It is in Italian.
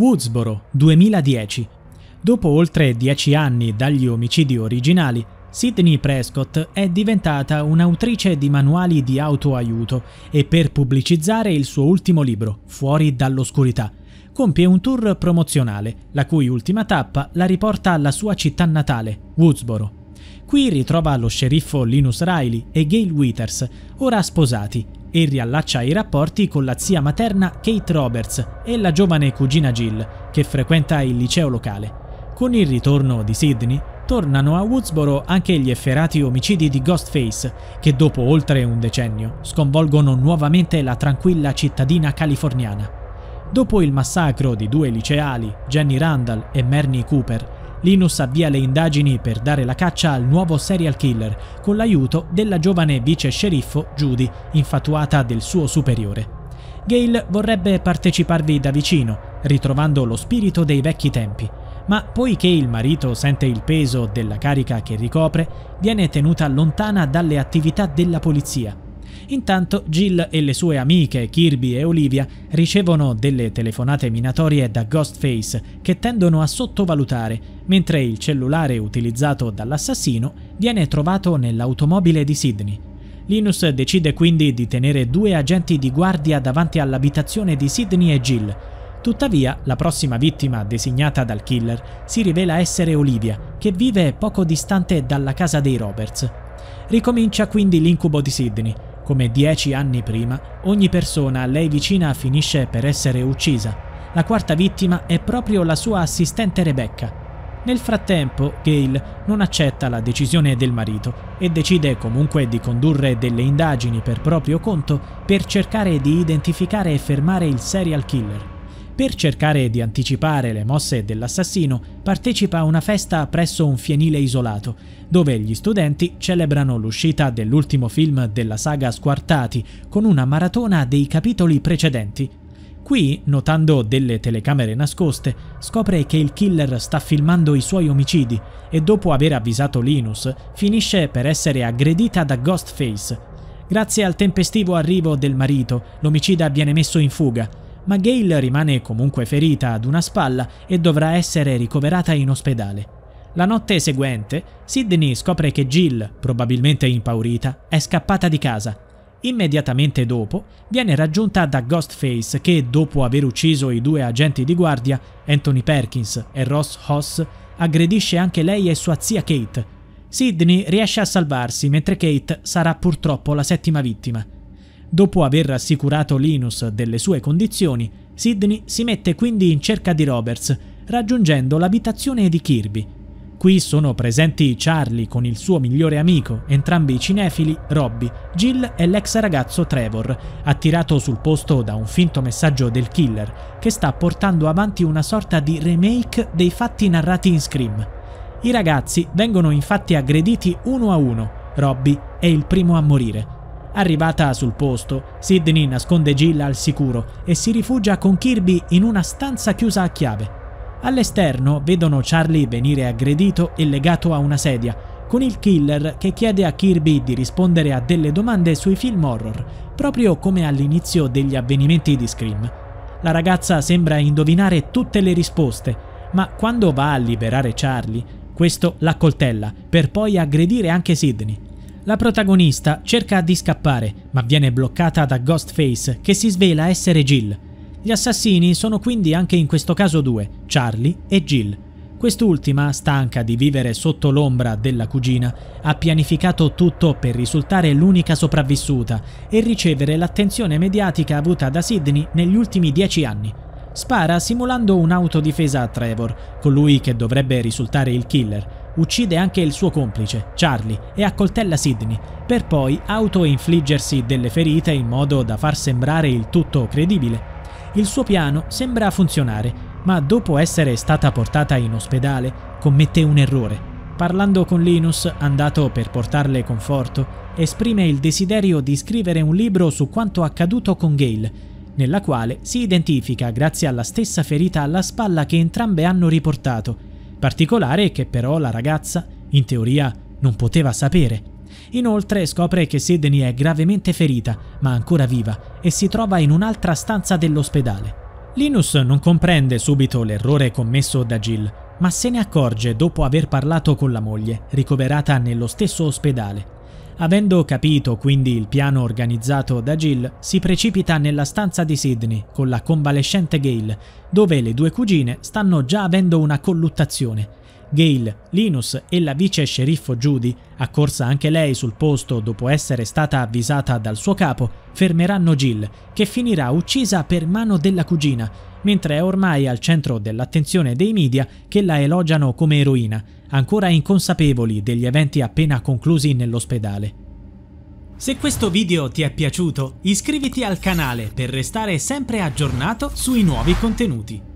Woodsboro, 2010. Dopo oltre dieci anni dagli omicidi originali, Sidney Prescott è diventata un'autrice di manuali di autoaiuto e per pubblicizzare il suo ultimo libro, Fuori dall'oscurità, compie un tour promozionale, la cui ultima tappa la riporta alla sua città natale, Woodsboro. Qui ritrova lo sceriffo Linus Riley e Gail Withers, ora sposati, e riallaccia i rapporti con la zia materna Kate Roberts e la giovane cugina Jill, che frequenta il liceo locale. Con il ritorno di Sydney, tornano a Woodsboro anche gli efferati omicidi di Ghostface, che dopo oltre un decennio sconvolgono nuovamente la tranquilla cittadina californiana. Dopo il massacro di due liceali, Jenny Randall e Mernie Cooper, Linus avvia le indagini per dare la caccia al nuovo serial killer con l'aiuto della giovane vice sceriffo Judy, infatuata del suo superiore. Gail vorrebbe parteciparvi da vicino, ritrovando lo spirito dei vecchi tempi, ma poiché il marito sente il peso della carica che ricopre, viene tenuta lontana dalle attività della polizia Intanto Jill e le sue amiche Kirby e Olivia ricevono delle telefonate minatorie da Ghostface che tendono a sottovalutare, mentre il cellulare utilizzato dall'assassino viene trovato nell'automobile di Sydney. Linus decide quindi di tenere due agenti di guardia davanti all'abitazione di Sydney e Jill. Tuttavia, la prossima vittima designata dal killer si rivela essere Olivia, che vive poco distante dalla casa dei Roberts. Ricomincia quindi l'incubo di Sydney, come dieci anni prima, ogni persona a lei vicina finisce per essere uccisa. La quarta vittima è proprio la sua assistente Rebecca. Nel frattempo, Gail non accetta la decisione del marito e decide comunque di condurre delle indagini per proprio conto per cercare di identificare e fermare il serial killer. Per cercare di anticipare le mosse dell'assassino, partecipa a una festa presso un fienile isolato, dove gli studenti celebrano l'uscita dell'ultimo film della saga Squartati con una maratona dei capitoli precedenti. Qui, notando delle telecamere nascoste, scopre che il killer sta filmando i suoi omicidi e dopo aver avvisato Linus, finisce per essere aggredita da Ghostface. Grazie al tempestivo arrivo del marito, l'omicida viene messo in fuga ma Gail rimane comunque ferita ad una spalla e dovrà essere ricoverata in ospedale. La notte seguente, Sidney scopre che Jill, probabilmente impaurita, è scappata di casa. Immediatamente dopo, viene raggiunta da Ghostface che, dopo aver ucciso i due agenti di guardia, Anthony Perkins e Ross Hoss, aggredisce anche lei e sua zia Kate. Sidney riesce a salvarsi mentre Kate sarà purtroppo la settima vittima. Dopo aver rassicurato Linus delle sue condizioni, Sidney si mette quindi in cerca di Roberts, raggiungendo l'abitazione di Kirby. Qui sono presenti Charlie con il suo migliore amico, entrambi cinefili, Robby, Jill e l'ex ragazzo Trevor, attirato sul posto da un finto messaggio del killer, che sta portando avanti una sorta di remake dei fatti narrati in Scream. I ragazzi vengono infatti aggrediti uno a uno, Robby è il primo a morire. Arrivata sul posto, Sidney nasconde Jill al sicuro e si rifugia con Kirby in una stanza chiusa a chiave. All'esterno vedono Charlie venire aggredito e legato a una sedia, con il killer che chiede a Kirby di rispondere a delle domande sui film horror, proprio come all'inizio degli avvenimenti di Scream. La ragazza sembra indovinare tutte le risposte, ma quando va a liberare Charlie, questo l'accoltella per poi aggredire anche Sidney. La protagonista cerca di scappare, ma viene bloccata da Ghostface, che si svela essere Jill. Gli assassini sono quindi anche in questo caso due, Charlie e Jill. Quest'ultima, stanca di vivere sotto l'ombra della cugina, ha pianificato tutto per risultare l'unica sopravvissuta e ricevere l'attenzione mediatica avuta da Sidney negli ultimi dieci anni. Spara simulando un'autodifesa a Trevor, colui che dovrebbe risultare il killer, uccide anche il suo complice, Charlie, e accoltella Sidney, per poi autoinfliggersi delle ferite in modo da far sembrare il tutto credibile. Il suo piano sembra funzionare, ma dopo essere stata portata in ospedale commette un errore. Parlando con Linus, andato per portarle conforto, esprime il desiderio di scrivere un libro su quanto accaduto con Gale, nella quale si identifica grazie alla stessa ferita alla spalla che entrambe hanno riportato particolare che però la ragazza, in teoria, non poteva sapere. Inoltre scopre che Sidney è gravemente ferita, ma ancora viva, e si trova in un'altra stanza dell'ospedale. Linus non comprende subito l'errore commesso da Jill, ma se ne accorge dopo aver parlato con la moglie, ricoverata nello stesso ospedale. Avendo capito quindi il piano organizzato da Jill, si precipita nella stanza di Sidney con la convalescente Gail, dove le due cugine stanno già avendo una colluttazione. Gail, Linus e la vice sceriffo Judy, accorsa anche lei sul posto dopo essere stata avvisata dal suo capo, fermeranno Jill, che finirà uccisa per mano della cugina, mentre è ormai al centro dell'attenzione dei media che la elogiano come eroina ancora inconsapevoli degli eventi appena conclusi nell'ospedale. Se questo video ti è piaciuto, iscriviti al canale per restare sempre aggiornato sui nuovi contenuti.